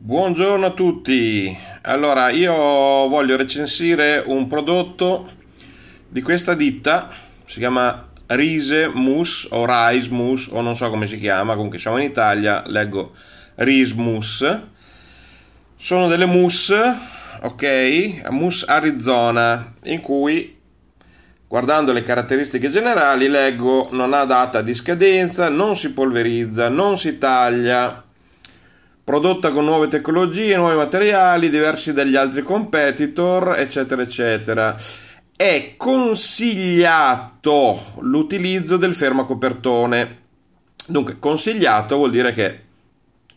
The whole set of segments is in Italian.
Buongiorno a tutti. Allora, io voglio recensire un prodotto di questa ditta, si chiama Rise Mousse o Rice Mousse o non so come si chiama, comunque siamo in Italia, leggo Rise Mousse. Sono delle mousse, ok, mousse Arizona, in cui Guardando le caratteristiche generali, leggo non ha data di scadenza, non si polverizza, non si taglia, prodotta con nuove tecnologie, nuovi materiali, diversi dagli altri competitor, eccetera, eccetera. È consigliato l'utilizzo del fermacopertone. Dunque, consigliato vuol dire che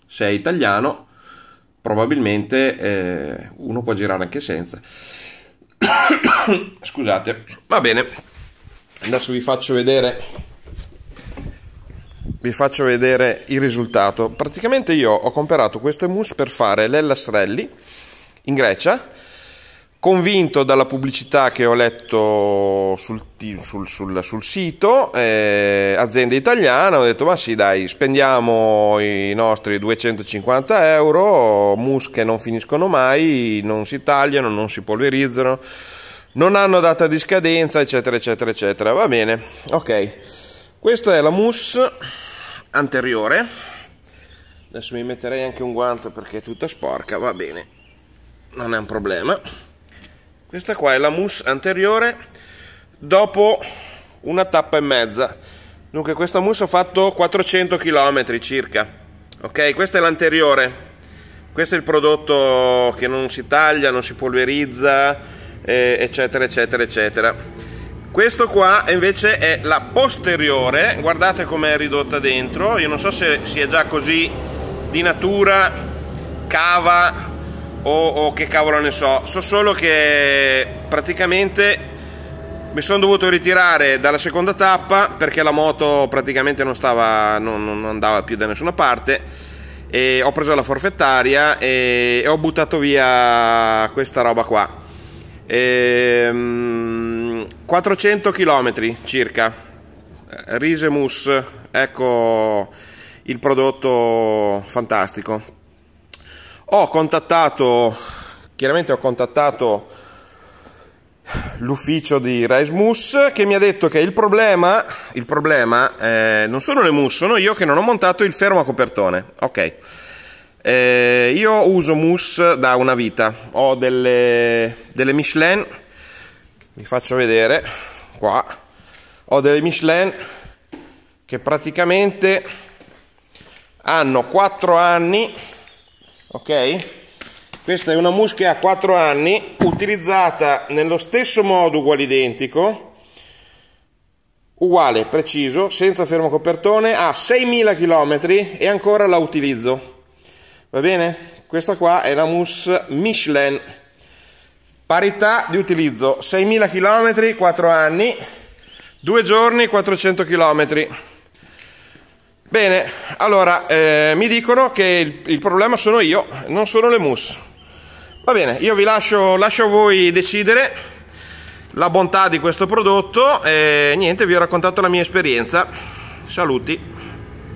se è italiano, probabilmente eh, uno può girare anche senza. Scusate, va bene. Adesso vi faccio vedere vi faccio vedere il risultato. Praticamente io ho comprato questo mousse per fare l'Ellasrelli in Grecia, convinto dalla pubblicità che ho letto sul, sul, sul, sul sito, eh, azienda italiana, ho detto ma sì dai, spendiamo i nostri 250 euro, mousse che non finiscono mai, non si tagliano, non si polverizzano, non hanno data di scadenza, eccetera, eccetera, eccetera. Va bene, ok. Questa è la mousse anteriore adesso mi metterei anche un guanto perché è tutta sporca va bene non è un problema questa qua è la mousse anteriore dopo una tappa e mezza dunque questa mousse ho fatto 400 km circa ok questa è l'anteriore questo è il prodotto che non si taglia non si polverizza eh, eccetera eccetera eccetera questo qua invece è la posteriore guardate com'è ridotta dentro io non so se sia già così di natura cava o, o che cavolo ne so so solo che praticamente mi sono dovuto ritirare dalla seconda tappa perché la moto praticamente non, stava, non, non andava più da nessuna parte e ho preso la forfettaria e, ho buttato via questa roba qua. E, ehm, 400 km circa. Risemus, ecco il prodotto fantastico. Ho contattato, chiaramente ho contattato l'ufficio di Rice Mousse che mi ha detto che il problema, il problema eh, non sono le mousse, sono io che non ho montato il fermo a copertone. Ok. Eh, io uso mousse da una vita, ho delle, delle Michelin vi faccio vedere qua ho delle Michelin che praticamente hanno 4 anni ok questa è una muschia a 4 anni utilizzata nello stesso modo uguale identico uguale preciso senza fermo copertone a 6000 km e ancora la utilizzo va bene questa qua è la mus Michelin Parità di utilizzo, 6.000 km, 4 anni, 2 giorni, 400 km. Bene, allora eh, mi dicono che il, il, problema sono io, non sono le mousse. Va bene, io vi lascio, lascio a voi decidere la bontà di questo prodotto e niente, vi ho raccontato la mia esperienza. Saluti.